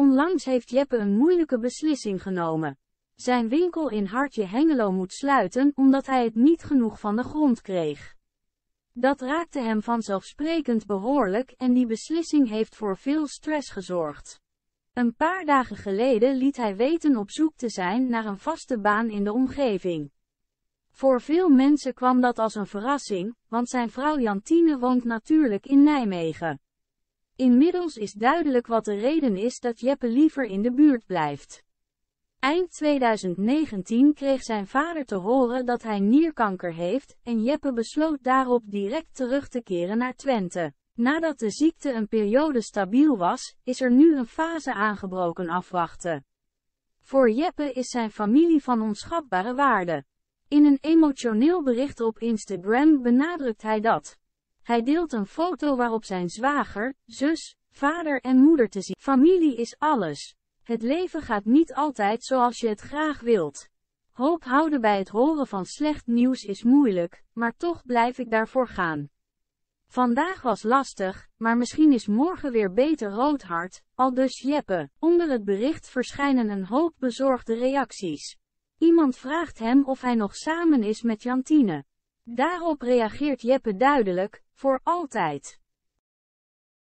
Onlangs heeft Jeppe een moeilijke beslissing genomen. Zijn winkel in Hartje Hengelo moet sluiten omdat hij het niet genoeg van de grond kreeg. Dat raakte hem vanzelfsprekend behoorlijk en die beslissing heeft voor veel stress gezorgd. Een paar dagen geleden liet hij weten op zoek te zijn naar een vaste baan in de omgeving. Voor veel mensen kwam dat als een verrassing, want zijn vrouw Jantine woont natuurlijk in Nijmegen. Inmiddels is duidelijk wat de reden is dat Jeppe liever in de buurt blijft. Eind 2019 kreeg zijn vader te horen dat hij nierkanker heeft en Jeppe besloot daarop direct terug te keren naar Twente. Nadat de ziekte een periode stabiel was, is er nu een fase aangebroken afwachten. Voor Jeppe is zijn familie van onschatbare waarde. In een emotioneel bericht op Instagram benadrukt hij dat hij deelt een foto waarop zijn zwager, zus, vader en moeder te zien. Familie is alles. Het leven gaat niet altijd zoals je het graag wilt. Hoop houden bij het horen van slecht nieuws is moeilijk, maar toch blijf ik daarvoor gaan. Vandaag was lastig, maar misschien is morgen weer beter roodhart, al dus Jeppe. Onder het bericht verschijnen een hoop bezorgde reacties. Iemand vraagt hem of hij nog samen is met Jantine. Daarop reageert Jeppe duidelijk, voor altijd.